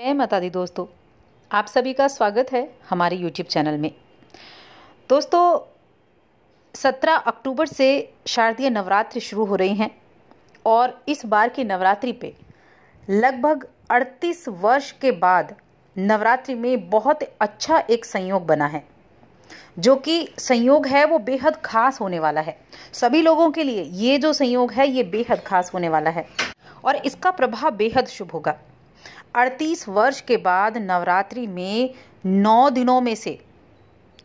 जय माता दी दोस्तों आप सभी का स्वागत है हमारे YouTube चैनल में दोस्तों 17 अक्टूबर से शारदीय नवरात्रि शुरू हो रही हैं और इस बार की नवरात्रि पे लगभग 38 वर्ष के बाद नवरात्रि में बहुत अच्छा एक संयोग बना है जो कि संयोग है वो बेहद खास होने वाला है सभी लोगों के लिए ये जो संयोग है ये बेहद खास होने वाला है और इसका प्रभाव बेहद शुभ होगा अड़तीस वर्ष के बाद नवरात्रि में नौ दिनों में से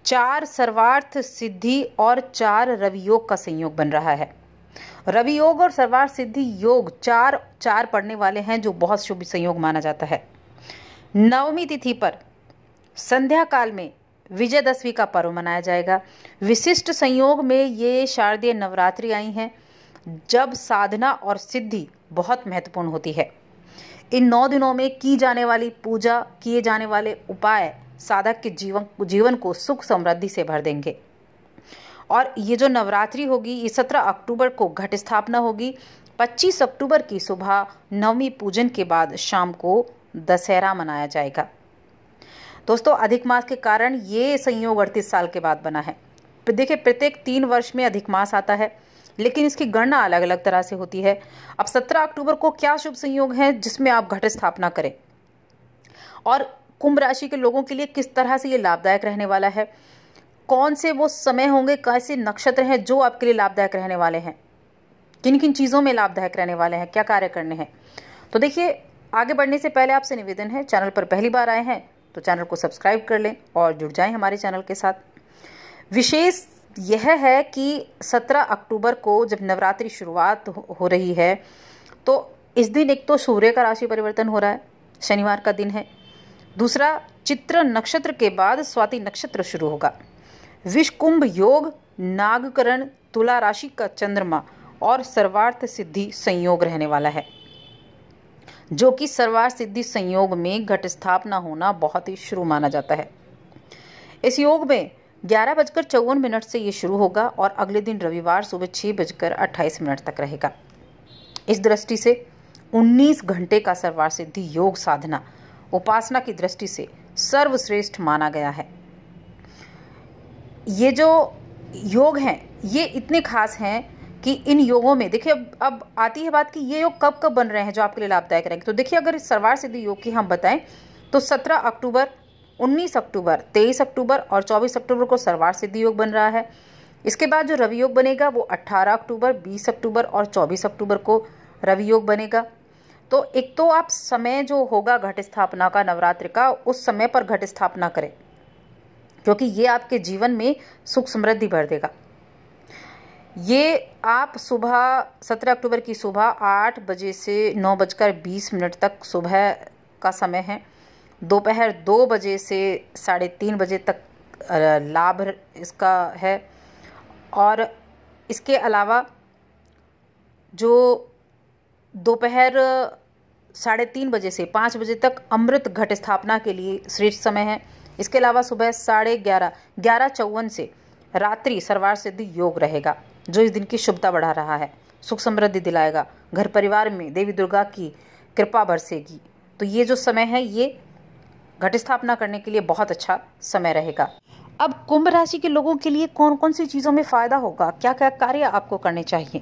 चार सर्वार्थ सिद्धि और चार रवि योग का संयोग बन रहा है रवि योग और सर्वार्थ सिद्धि योग चार चार पढ़ने वाले हैं जो बहुत शुभ संयोग माना जाता है नवमी तिथि पर संध्या काल में विजयदशमी का पर्व मनाया जाएगा विशिष्ट संयोग में ये शारदीय नवरात्रि आई हैं जब साधना और सिद्धि बहुत महत्वपूर्ण होती है इन नौ दिनों में की जाने वाली पूजा किए जाने वाले उपाय साधक के जीवन जीवन को सुख समृद्धि से भर देंगे और ये जो नवरात्रि होगी ये सत्रह अक्टूबर को घट स्थापना होगी पच्चीस अक्टूबर की सुबह नवमी पूजन के बाद शाम को दशहरा मनाया जाएगा दोस्तों अधिक मास के कारण ये संयोग अड़तीस साल के बाद बना है देखिए प्रत्येक तीन वर्ष में अधिक मास आता है लेकिन इसकी गणना अलग अलग तरह से होती है अब 17 अक्टूबर को क्या शुभ संयोग है जिसमें आप घट स्थापना करें और कुंभ राशि के लोगों के लिए किस तरह से ये लाभदायक रहने वाला है कौन से वो समय होंगे कैसे नक्षत्र हैं जो आपके लिए लाभदायक रहने वाले हैं किन किन चीज़ों में लाभदायक रहने वाले हैं क्या कार्य करने हैं तो देखिए आगे बढ़ने से पहले आपसे निवेदन है चैनल पर पहली बार आए हैं तो चैनल को सब्सक्राइब कर लें और जुड़ जाएं हमारे चैनल के साथ विशेष यह है कि 17 अक्टूबर को जब नवरात्रि शुरुआत हो रही है तो इस दिन एक तो सूर्य का राशि परिवर्तन हो रहा है शनिवार का दिन है दूसरा चित्र नक्षत्र के बाद स्वाति नक्षत्र शुरू होगा विषकुंभ योग नागकरण तुला राशि का चंद्रमा और सर्वार्थ सिद्धि संयोग रहने वाला है जो कि सर्वार्थ सिद्धि संयोग में घट स्थापना होना बहुत ही शुरू माना जाता है इस योग में ग्यारह बजकर चौवन मिनट से ये शुरू होगा और अगले दिन रविवार सुबह छः बजकर अट्ठाईस मिनट तक रहेगा इस दृष्टि से 19 घंटे का सर्वार सिद्धि योग साधना उपासना की दृष्टि से सर्वश्रेष्ठ माना गया है ये जो योग हैं ये इतने खास हैं कि इन योगों में देखिए अब अब आती है बात कि ये योग कब कब बन रहे हैं जो आपके लिए लाभदायक रहेंगे तो देखिए अगर सर्वार सिद्धि योग की हम बताएं तो 17 अक्टूबर 19 अक्टूबर 23 अक्टूबर और 24 अक्टूबर को सर्वार सिद्धि योग बन रहा है इसके बाद जो रवि योग बनेगा वो 18 अक्टूबर 20 अक्टूबर और 24 अक्टूबर को रवि योग बनेगा तो एक तो आप समय जो होगा घट स्थापना का नवरात्र का उस समय पर घट स्थापना करें क्योंकि ये आपके जीवन में सुख समृद्धि भर देगा ये आप सुबह 17 अक्टूबर की सुबह आठ बजे से नौ बजकर बीस मिनट तक सुबह का समय है दोपहर दो बजे से साढ़े तीन बजे तक लाभ इसका है और इसके अलावा जो दोपहर साढ़े तीन बजे से पाँच बजे तक अमृत घट स्थापना के लिए श्रेष्ठ समय है इसके अलावा सुबह साढ़े ग्यारह ग्यारह चौवन से रात्रि सर्वार सिद्धि योग रहेगा जो इस दिन की शुभता बढ़ा रहा है सुख समृद्धि दिलाएगा घर परिवार में देवी दुर्गा की कृपा बरसेगी तो ये जो समय है ये घट स्थापना करने के लिए बहुत अच्छा समय रहेगा अब कुंभ राशि के लोगों के लिए कौन कौन सी चीज़ों में फ़ायदा होगा क्या क्या कार्य आपको करने चाहिए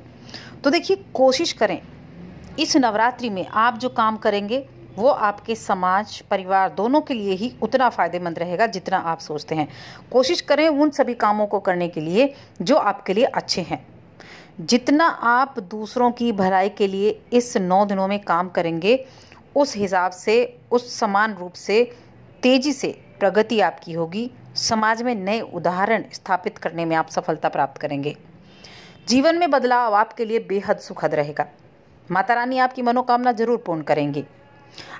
तो देखिए कोशिश करें इस नवरात्रि में आप जो काम करेंगे वो आपके समाज परिवार दोनों के लिए ही उतना फ़ायदेमंद रहेगा जितना आप सोचते हैं कोशिश करें उन सभी कामों को करने के लिए जो आपके लिए अच्छे हैं जितना आप दूसरों की भलाई के लिए इस नौ दिनों में काम करेंगे उस हिसाब से उस समान रूप से तेजी से प्रगति आपकी होगी समाज में नए उदाहरण स्थापित करने में आप सफलता प्राप्त करेंगे जीवन में बदलाव आपके लिए बेहद सुखद रहेगा माता रानी आपकी मनोकामना जरूर पूर्ण करेंगे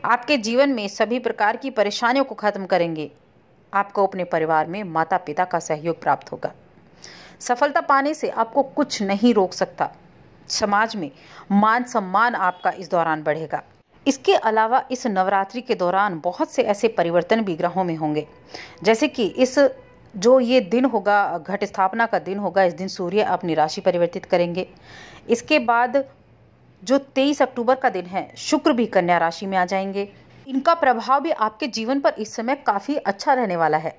आपके जीवन में सभी प्रकार की परेशानियों को खत्म करेंगे आपको अपने परिवार में माता पिता का सहयोग प्राप्त होगा सफलता पाने से आपको कुछ नहीं रोक सकता समाज में मान सम्मान आपका इस दौरान बढ़ेगा इसके अलावा इस नवरात्रि के दौरान बहुत से ऐसे परिवर्तन भी ग्रहों में होंगे जैसे कि इस जो ये दिन होगा घट स्थापना का दिन होगा इस दिन सूर्य अपनी राशि परिवर्तित करेंगे इसके बाद जो 23 अक्टूबर का दिन है शुक्र भी कन्या राशि में आ जाएंगे इनका प्रभाव भी आपके जीवन पर इस समय काफ़ी अच्छा रहने वाला है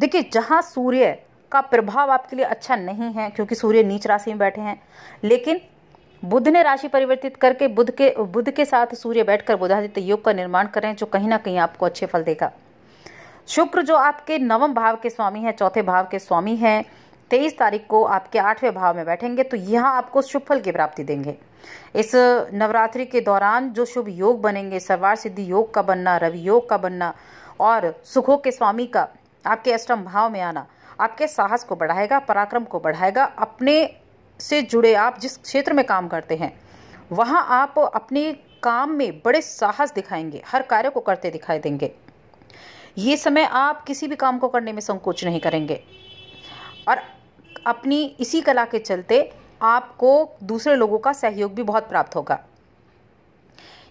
देखिए जहाँ सूर्य का प्रभाव आपके लिए अच्छा नहीं है क्योंकि सूर्य नीच राशि में बैठे हैं लेकिन बुध ने राशि परिवर्तित करके बुध के बुध के साथ सूर्य बैठकर बुधादित्य योग का निर्माण करें जो कहीं ना कहीं आपको अच्छे फल देगा शुक्र जो आपके नवम भाव के स्वामी हैं चौथे भाव के स्वामी हैं तेईस तारीख को आपके आठवें भाव में बैठेंगे तो यह आपको शुभ फल की प्राप्ति देंगे इस नवरात्रि के दौरान जो शुभ योग बनेंगे सर्वार सिद्धि योग का बनना रवि योग का बनना और सुखों के स्वामी का आपके अष्टम भाव में आना आपके साहस को बढ़ाएगा पराक्रम को बढ़ाएगा अपने से जुड़े आप जिस क्षेत्र में काम करते हैं वहाँ आप अपने काम में बड़े साहस दिखाएंगे हर कार्य को करते दिखाई देंगे ये समय आप किसी भी काम को करने में संकोच नहीं करेंगे और अपनी इसी कला के चलते आपको दूसरे लोगों का सहयोग भी बहुत प्राप्त होगा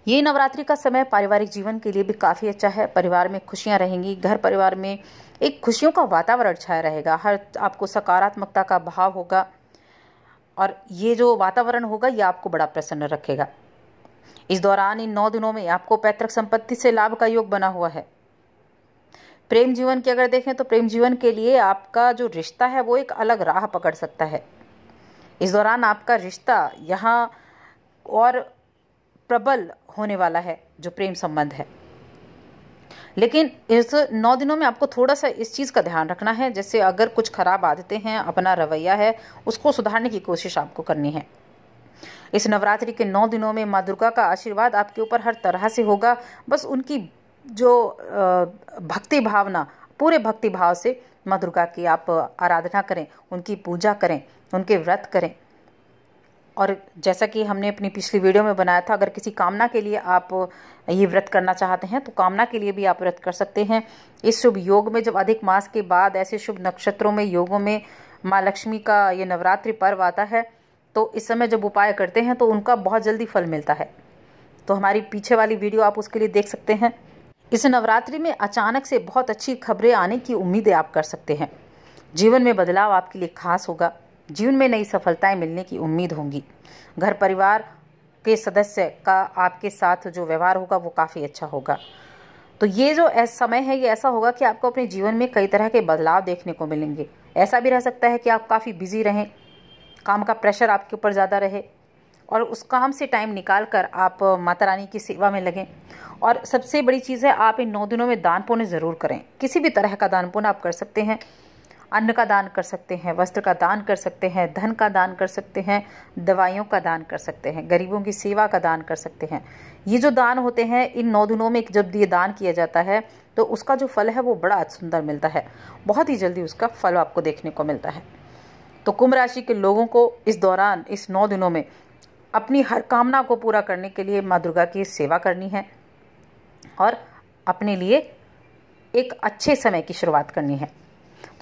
ये नवरात्रि का समय पारिवारिक जीवन के लिए भी काफ़ी अच्छा है परिवार में खुशियाँ रहेंगी घर परिवार में एक खुशियों का वातावरण छाया रहेगा हर आपको सकारात्मकता का भाव होगा और ये जो वातावरण होगा ये आपको बड़ा प्रसन्न रखेगा इस दौरान इन नौ दिनों में आपको पैतृक संपत्ति से लाभ का योग बना हुआ है प्रेम जीवन की अगर देखें तो प्रेम जीवन के लिए आपका जो रिश्ता है वो एक अलग राह पकड़ सकता है इस दौरान आपका रिश्ता यहाँ और प्रबल होने वाला है जो प्रेम संबंध है लेकिन इस नौ दिनों में आपको थोड़ा सा इस चीज़ का ध्यान रखना है जैसे अगर कुछ खराब आदतें हैं अपना रवैया है उसको सुधारने की कोशिश आपको करनी है इस नवरात्रि के नौ दिनों में माँ दुर्गा का आशीर्वाद आपके ऊपर हर तरह से होगा बस उनकी जो भक्ति भावना पूरे भक्ति भाव से माँ दुर्गा की आप आराधना करें उनकी पूजा करें उनके व्रत करें और जैसा कि हमने अपनी पिछली वीडियो में बनाया था अगर किसी कामना के लिए आप ये व्रत करना चाहते हैं तो कामना के लिए भी आप व्रत कर सकते हैं इस शुभ योग में जब अधिक मास के बाद ऐसे शुभ नक्षत्रों में योगों में माँ लक्ष्मी का ये नवरात्रि पर्व आता है तो इस समय जब उपाय करते हैं तो उनका बहुत जल्दी फल मिलता है तो हमारी पीछे वाली वीडियो आप उसके लिए देख सकते हैं इस नवरात्रि में अचानक से बहुत अच्छी खबरें आने की उम्मीदें आप कर सकते हैं जीवन में बदलाव आपके लिए खास होगा जीवन में नई सफलताएं मिलने की उम्मीद होंगी घर परिवार के सदस्य का आपके साथ जो व्यवहार होगा वो काफ़ी अच्छा होगा तो ये जो समय है ये ऐसा होगा कि आपको अपने जीवन में कई तरह के बदलाव देखने को मिलेंगे ऐसा भी रह सकता है कि आप काफ़ी बिजी रहें काम का प्रेशर आपके ऊपर ज़्यादा रहे और उस काम से टाइम निकाल कर आप माता रानी की सेवा में लगें और सबसे बड़ी चीज़ है आप इन नौ दिनों में दान पुण्य ज़रूर करें किसी भी तरह का दान पुण्य आप कर सकते हैं अन्न का दान कर सकते हैं वस्त्र का दान कर सकते हैं धन का दान कर सकते हैं दवाइयों का दान कर सकते हैं गरीबों की सेवा का दान कर सकते हैं ये जो दान होते हैं इन नौ दिनों में जब ये दान किया जाता है तो उसका जो फल है वो बड़ा सुंदर मिलता है बहुत ही जल्दी उसका फल आपको देखने को मिलता है तो कुंभ राशि के लोगों को इस दौरान इस नौ दिनों में अपनी हर कामना को पूरा करने के लिए माँ दुर्गा की सेवा करनी है और अपने लिए एक अच्छे समय की शुरुआत करनी है